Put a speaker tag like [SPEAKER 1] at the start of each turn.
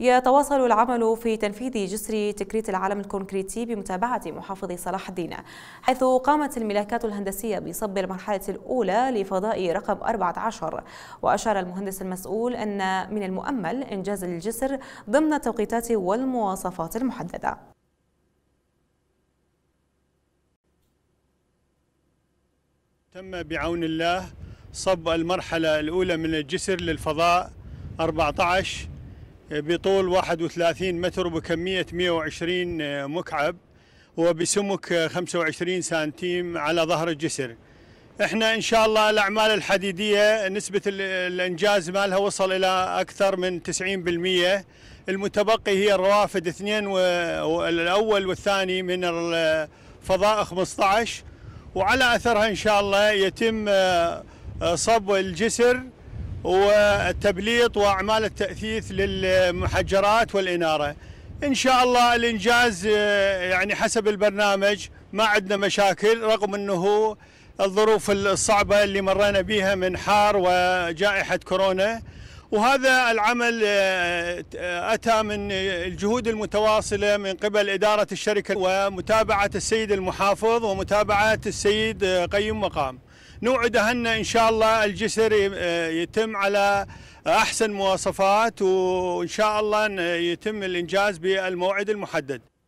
[SPEAKER 1] يتواصل العمل في تنفيذ جسر تكريت العالم الكونكريتي بمتابعة محافظ صلاح الدين حيث قامت الملاكات الهندسية بصب المرحلة الأولى لفضاء رقم 14 وأشار المهندس المسؤول أن من المؤمل إنجاز الجسر ضمن التوقيتات والمواصفات المحددة
[SPEAKER 2] تم بعون الله صب المرحلة الأولى من الجسر للفضاء 14 بطول 31 متر وبكمية 120 آه، مكعب وبسمك 25 سنتيم على ظهر الجسر احنا ان شاء الله الاعمال الحديديه نسبه الانجاز مالها وصل الى اكثر من 90% المتبقي هي الروافد اثنين والاول والثاني من الفضاء 15 وعلى اثرها ان شاء الله يتم آه، آه، صب الجسر والتبليط واعمال التاثيث للمحجرات والاناره. ان شاء الله الانجاز آه، يعني حسب البرنامج ما عندنا مشاكل رغم انه الظروف الصعبه اللي مرينا بها من حار وجائحه كورونا وهذا العمل آه، آه، اتى من الجهود المتواصله من قبل اداره الشركه ومتابعه السيد المحافظ ومتابعه السيد قيم مقام نوعد أهلنا إن شاء الله الجسر آه، يتم على أحسن مواصفات وإن شاء الله يتم الإنجاز بالموعد المحدد